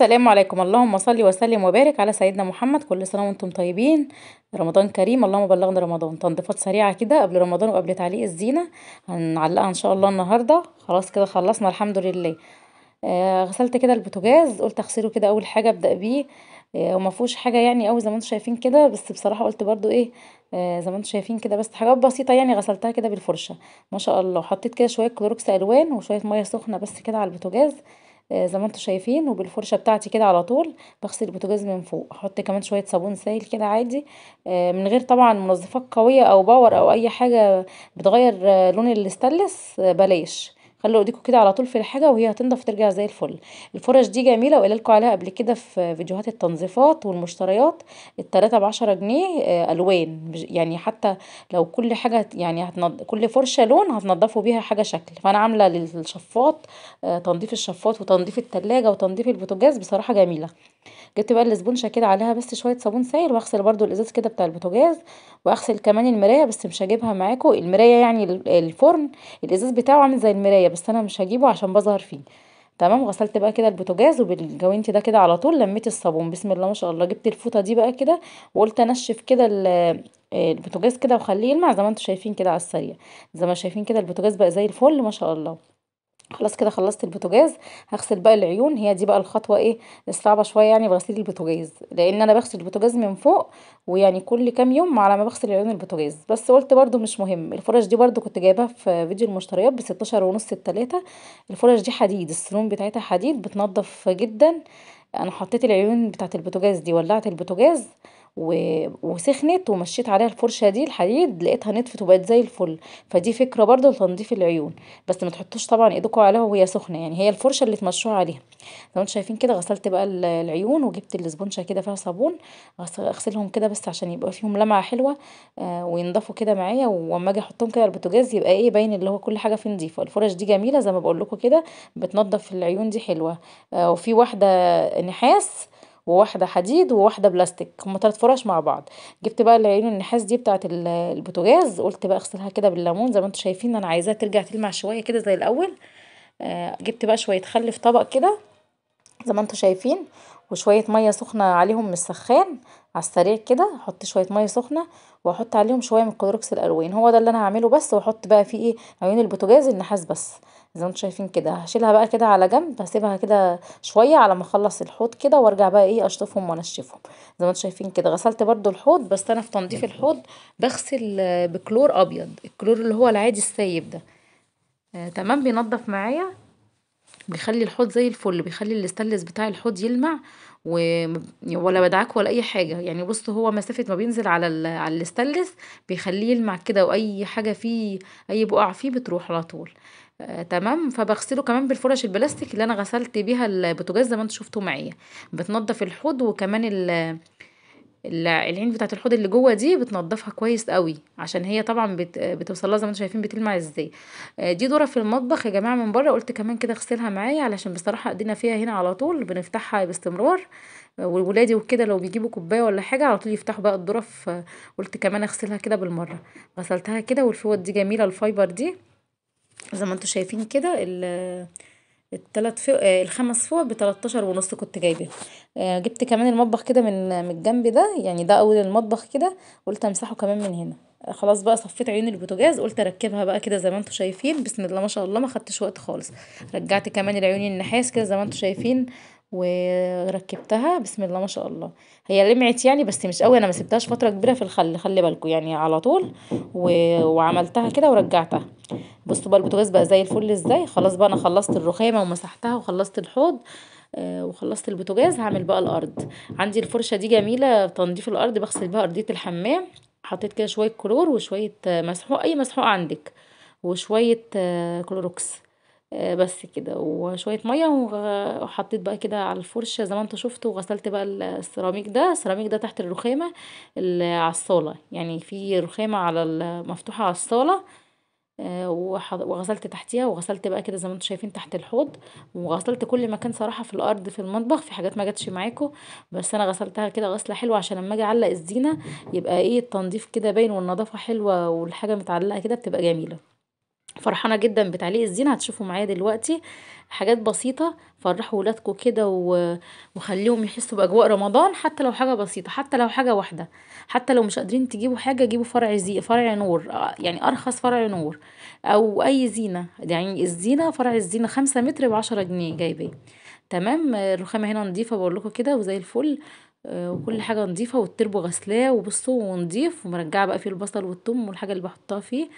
السلام عليكم اللهم صل وسلم وبارك على سيدنا محمد كل سنه وانتم طيبين رمضان كريم اللهم بلغنا رمضان تنظيفات سريعه كده قبل رمضان وقبل تعليق الزينه هنعلقها ان شاء الله النهارده خلاص كده خلصنا الحمد لله آه غسلت كده البوتاجاز قلت اغسله كده اول حاجه ابدا بيه آه وما فيهوش حاجه يعني قوي زي ما انتم شايفين كده بس بصراحه قلت برضو ايه آه زي ما انتم شايفين كده بس حاجات بسيطه يعني غسلتها كده بالفرشه ما شاء الله حطيت كده شويه كلوروكس الوان وشويه ميه سخنه بس كده على البوتاجاز آه، زي ما انتوا شايفين وبالفرشة بتاعتي كده على طول بغسل البوتاجاز من فوق احط كمان شوية صابون سائل كده عادي آه، من غير طبعا منظفات قوية او باور او اي حاجة بتغير آه، لون الاستانلس بلاش. خلوا ايديكم كده على طول في الحاجه وهي هتنضف ترجع زي الفل الفرش دي جميله وقال لكم عليها قبل كده في فيديوهات التنظيفات والمشتريات التلاتة بعشرة جنيه آه، الوان يعني حتى لو كل حاجه يعني هتنض... كل فرشه لون هتنضفوا بيها حاجه شكل فانا عامله للشفاط آه، تنظيف الشفاط وتنظيف التلاجة وتنظيف البوتاجاز بصراحه جميله جبت بقى الإسبونشة كده عليها بس شوية صابون سايل واغسل برضو الإزاز كده بتاع البوتاجاز واغسل كمان المراية بس مش هجيبها معاكم المراية يعني الفرن الإزاز بتاعه عامل زي المراية بس أنا مش هجيبه عشان بظهر فيه تمام غسلت بقى كده البوتاجاز وبالجوانت ده كده على طول لميت الصابون بسم الله ما شاء الله جبت الفوطه دي بقى كده وقلت انشف كده البوتاجاز كده واخليه يلمع زي ما انتم شايفين كده على السريع زي ما شايفين كده البوتاجاز بقى زي الفل ما شاء الله خلاص كده خلصت البوتاجاز هغسل بقى العيون هي دي بقى الخطوه ايه الصعبه شويه يعني بغسيل البوتاجاز لان انا بغسل البوتاجاز من فوق ويعني كل كام يوم على ما بغسل عيون البوتاجاز بس قلت برده مش مهم الفرش دي برده كنت جايباها في فيديو المشتريات ب 16 ونص التلاته الفرش دي حديد السنون بتاعتها حديد بتنضف جدا انا حطيت العيون بتاعه البوتاجاز دي ولعت البوتاجاز وسخنت ومشيت عليها الفرشه دي الحديد لقيتها نطفت وبقت زي الفل فدي فكره برضو لتنظيف العيون بس ما تحطوش طبعا ايدكم عليها وهي سخنه يعني هي الفرشه اللي تمشوها عليها زي انتم شايفين كده غسلت بقى العيون وجبت الاسبونشه كده فيها صابون اغسلهم كده بس عشان يبقى فيهم لمعه حلوه آه وينضفوا كده معايا واما اجي احطهم كده على البوتاجاز يبقى ايه باين اللي هو كل حاجه فيه نظيفه الفرش دي جميله زي ما بقول لكم كده بتنضف العيون دي حلوه آه وفي واحده نحاس وواحده حديد وواحده بلاستيك هما تلات فراش مع بعض جبت بقى العيون النحاس دي بتاعه البوتاجاز قلت بقى اغسلها كده بالليمون زي ما انتوا شايفين انا عايزاها ترجع تلمع شويه كده زي الاول آه جبت بقى شويه خل في طبق كده زي ما انتوا شايفين وشويه ميه سخنه عليهم من السخان على السريع كده احط شويه ميه سخنه واحط عليهم شويه من كلوركس الالوان هو ده اللي انا هعمله بس واحط بقى فيه ايه عيون البوتاجاز النحاس بس زي ما انتم شايفين كده هشيلها بقى كده على جنب هسيبها كده شويه على ما اخلص الحوض كده وارجع بقى ايه اشطفهم وانشفهم زي ما انتم شايفين كده غسلت برده الحوض بس انا في تنظيف الحوض بغسل بكلور ابيض الكلور اللي هو العادي السايب ده آه تمام بينضف معايا بيخلي الحوض زي الفل بيخلي الاستلس بتاع الحوض يلمع و... ولا بدعك ولا اي حاجه يعني بص هو مسافه ما بينزل على ال... على الاستلس بيخليه يلمع كده واي حاجه فيه اي بقع فيه بتروح على طول آه تمام فبغسله كمان بالفرش البلاستيك اللي انا غسلت بيها البوتاجاز زي ما انتوا شفتوا معايا بتنضف الحوض وكمان ال... العين بتاعت الحوض اللي جوه دي بتنضفها كويس قوي عشان هي طبعا بت... بتوصلها زي ما انتم شايفين بتلمع ازاي آه، دي دوره في المطبخ يا جماعه من بره قلت كمان كده اغسلها معايا علشان بصراحه ايدينا فيها هنا على طول بنفتحها باستمرار آه، وولادي وكده لو بيجيبوا كوبايه ولا حاجه على طول يفتحوا بقى الدرف قلت كمان اغسلها كده بالمره غسلتها كده والفوط دي جميله الفايبر دي زي ما انتم شايفين كده التلات فوق آه، الخمس فوق بتلاتاشر ونص كنت جايبه آه، جبت كمان المطبخ كده من من الجنب ده يعني ده اول المطبخ كده قلت امسحه كمان من هنا آه، خلاص بقى صفيت عيون البوتاجاز قلت اركبها بقى كده زي ما انتم شايفين بسم الله ما شاء الله ما خدتش وقت خالص رجعت كمان العيون النحاس كده زي ما انتم شايفين وركبتها بسم الله ما شاء الله هي لمعت يعني بس مش قوي انا ما سبتهاش فتره كبيره في الخل خلي بالكم يعني على طول و... وعملتها كده ورجعتها بصوا بقى البوتاجاز بقى زي الفل ازاي خلاص بقى انا خلصت الرخامه ومسحتها وخلصت الحوض آه، وخلصت البوتاجاز هعمل بقى الارض عندي الفرشه دي جميله تنظيف الارض بغسل بها ارضيه الحمام حطيت كده شويه كلور وشويه مسحوق اي مسحوق عندك وشويه آه، كلوروكس آه، بس كده وشوية مَيّة وحطيت بقى كده على الفرشة زي ما أنت شُفت وغسلت بقى السيراميك ده، السيراميك ده تحت الرخامة على الصالة، يعني في رخامة على المفتوحة على الصالة آه، وغسلت تحتيها وغسلت بقى كده زي ما أنتم شايفين تحت الحوض، وغسلت كل مكان صراحة في الأرض في المطبخ، في حاجات ما جاتش معاكم بس أنا غسلتها كده غسلة حلوة عشان أمّا آجي أعلّق الزينة يبقى إيه التنضيف كده باين والنضافة حلوة والحاجة متعلقة كده بتبقى جميلة. فرحانة جدا بتعليق الزينة هتشوفوا معايا دلوقتي حاجات بسيطة فرحوا ولادكم كده وخليهم يحسوا بأجواء رمضان حتى لو حاجة بسيطة حتى لو حاجة واحدة حتى لو مش قادرين تجيبوا حاجة جيبوا فرع زي فرع نور آه، يعني أرخص فرع نور أو أي زينة يعني الزينة فرع الزينة خمسة متر بعشرة جنيه جايبه تمام الرخامة هنا نضيفة بقول لكم كده وزي الفل آه، وكل حاجة نضيفة والتربو غسلاه وبصوا ونضيف ومرجعة بقى فيه البصل والثوم والحاجة اللي بحطها فيه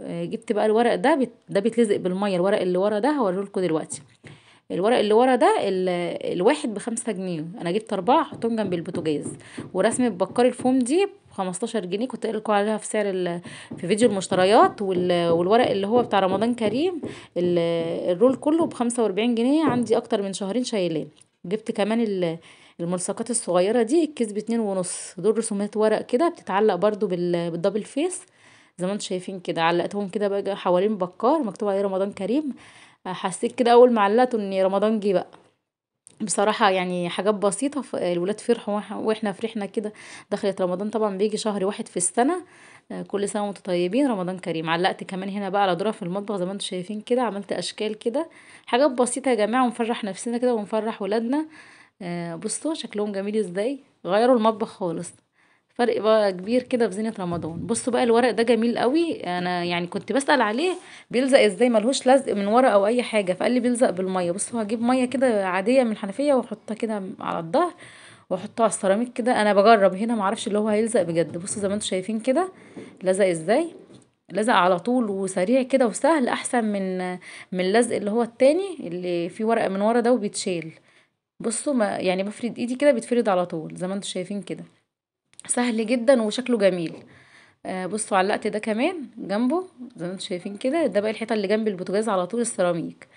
آه، جبت بقى الورق ده ده بيتلزق بالميه الورق اللي ورا ده لكم دلوقتي الورق اللي ورا ده الواحد بخمسة جنيه انا جبت اربعة احطهم جنب البوتاجاز ورسمة بكار الفوم دي بخمستاشر جنيه كنت قايل لكم عليها في سعر في فيديو المشتريات والورق اللي هو بتاع رمضان كريم الرول كله بخمسة واربعين جنيه عندي اكتر من شهرين شايلاه جبت كمان الملصقات الصغيرة دي الكيس باتنين ونص دول رسومات ورق كده بتتعلق برضو بالدبل فيس زي ما انتوا شايفين كده علقتهم كده بقى حوالين بكار مكتوب عليه رمضان كريم آه، حسيت كده اول ما علقته ان رمضان جه بقى بصراحة يعني حاجات بسيطة الولاد فرحوا واحنا فرحنا كده دخلت رمضان طبعا بيجي شهر واحد في السنة آه، كل سنة متطيبين طيبين رمضان كريم علقت كمان هنا بقى على درة في المطبخ زي ما انتم شايفين كده عملت اشكال كده حاجات بسيطة يا جماعة ونفرح نفسنا كده ونفرح ولادنا آه، بصوا شكلهم جميل ازاي غيروا المطبخ خالص فرق بقى كبير كده في زينه رمضان بصوا بقى الورق ده جميل قوي انا يعني كنت بسال عليه بيلزق ازاي ملهوش لزق من ورا او اي حاجه فقال لي بيلزق بالميه بصوا هجيب ميه كده عاديه من الحنفيه واحطها كده على الظهر واحطها على السيراميك كده انا بجرب هنا معرفش اللي هو هيلزق بجد بصوا زي ما انتم شايفين كده لزق ازاي لزق على طول وسريع كده وسهل احسن من من اللزق اللي هو التاني اللي فيه ورقه من ورا ده وبيتشيل بصوا ما يعني بفرد ايدي كده بيتفرد على طول زي ما انتم شايفين كده سهل جدا وشكله جميل آه بصوا علقت ده كمان جنبه زي ما انتم شايفين كده ده بقى الحيطه اللي جنب البوتاجاز على طول السيراميك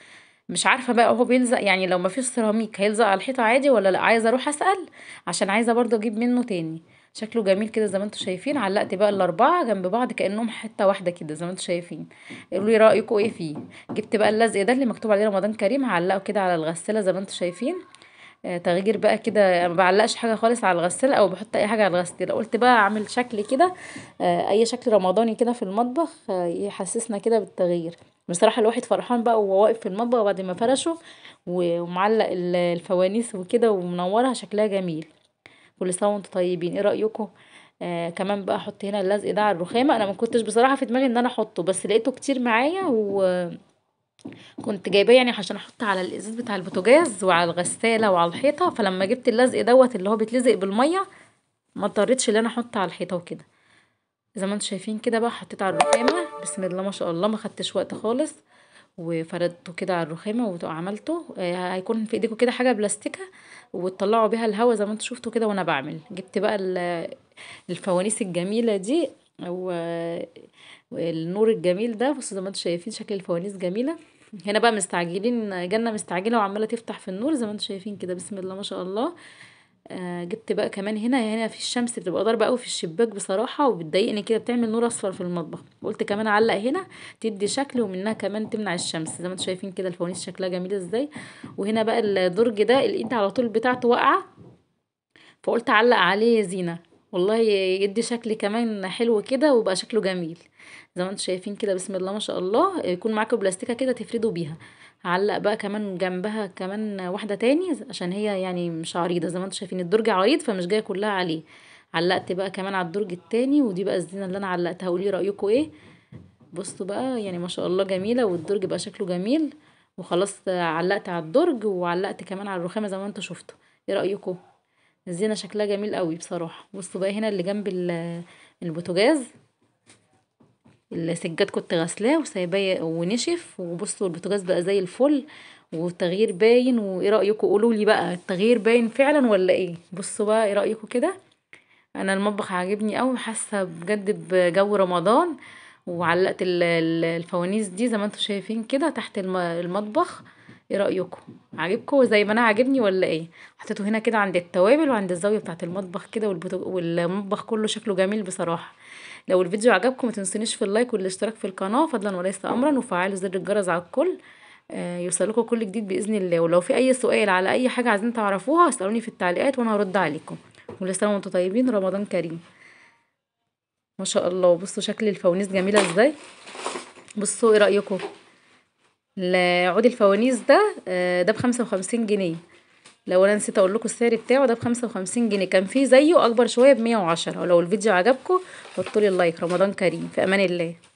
مش عارفه بقى هو بيلزق يعني لو مفيش سيراميك هيلزق على الحيطه عادي ولا لا عايزه اروح اسال عشان عايزه برضو اجيب منه تاني شكله جميل كده زي ما انتم شايفين علقت بقى الاربعه جنب بعض كانهم حته واحده كده زي ما انتم شايفين قولوا لي رايكم ايه فيه جبت بقى اللزق ده اللي مكتوب عليه رمضان كريم هعلقه كده على الغساله زي ما انتم شايفين تغيير بقى كده ما بعلقش حاجه خالص على الغساله او بحط اي حاجه على الغساله قلت بقى اعمل شكل كده آه، اي شكل رمضاني كده في المطبخ آه، يحسسنا كده بالتغيير بصراحه الواحد فرحان بقى وهو واقف في المطبخ بعد ما فرشه ومعلق الفوانيس وكده ومنورها شكلها جميل كل سنه وانتم طيبين ايه رايكم آه كمان بقى احط هنا اللزق ده على الرخامه انا ما كنتش بصراحه في دماغي ان انا احطه بس لقيته كتير معايا و كنت جايباه يعني عشان احط على الازاز بتاع البوتاجاز وعلى الغساله وعلى الحيطه فلما جبت اللزق دوت اللي هو بيتلزق بالميه ما اضطريتش ان انا احط على الحيطه وكده زي ما انتم شايفين كده بقى حطيت على الرخامه بسم الله ما شاء الله ما خدتش وقت خالص وفردته كده على الرخامه وعملته آه، هيكون في ايديكم كده حاجه بلاستيكه وتطلعوا بيها الهواء زي ما انتم شفتوا كده وانا بعمل جبت بقى الفوانيس الجميله دي والنور الجميل ده بصوا زي ما انتم شايفين شكل الفوانيس جميله هنا بقى مستعجلين جنة مستعجلة وعمالة تفتح في النور زي ما انتم شايفين كده بسم الله ما شاء الله آه جبت بقى كمان هنا هنا في الشمس بتبقى ضاربه قوي في الشباك بصراحه وبتضايقني كده بتعمل نور اصفر في المطبخ قلت كمان اعلق هنا تدي شكل ومنها كمان تمنع الشمس زي ما انتم شايفين كده الفوانيس شكلها جميل ازاي وهنا بقى الدرج ده الايد على طول بتاعته واقعه فقلت اعلق عليه زينه والله يدي شكل كمان حلو كده وبقى شكله جميل زي ما انتم شايفين كده بسم الله ما شاء الله يكون معاكم بلاستيكه كده تفردوا بيها هعلق بقى كمان جنبها كمان واحده تاني عشان هي يعني مش عريضه زي ما انتم شايفين الدرج عريض فمش جايه كلها عليه علقت بقى كمان على الدرج التاني ودي بقى الزينه اللي انا علقتها قولي رايكم ايه بصوا بقى يعني ما شاء الله جميله والدرج بقى شكله جميل وخلاص علقت على الدرج وعلقت كمان على الرخامه زي ما انتم شفتوا ايه رايكم الزينه شكلها جميل قوي بصراحه بصوا بقى هنا اللي جنب البوتاجاز السجاد كنت غسلاه وسايباه ونشف وبصوا البوتاجاز بقى زي الفل والتغيير باين وايه رايكم قولوا لي بقى التغيير باين فعلا ولا ايه بصوا بقى ايه رايكم كده انا المطبخ عاجبني قوي حاسه بجد بجو رمضان وعلقت الفوانيس دي زي ما انتم شايفين كده تحت المطبخ ايه رايكم عاجبكم زي ما انا عاجبني ولا ايه حطيته هنا كده عند التوابل وعند الزاويه بتاعه المطبخ كده والمطبخ كله شكله جميل بصراحه لو الفيديو عجبكم ما في اللايك والاشتراك في القناه فضلا وليس امرا وفعلوا زر الجرس على الكل آه، يوصلكم كل جديد باذن الله ولو في اي سؤال على اي حاجه عايزين تعرفوها اسالوني في التعليقات وانا هرد عليكم ولسنا وانتم طيبين رمضان كريم ما شاء الله بصوا شكل الفوانيس جميله ازاي بصوا ايه رايكم عود الفوانيس ده آه، ده بخمسة وخمسين جنيه لو انا نسيت اقول لكم السعر بتاعه ده بخمسة 55 جنيه كان فيه زيه اكبر شويه بمية 110 ولو الفيديو عجبكم حطولي اللايك رمضان كريم في امان الله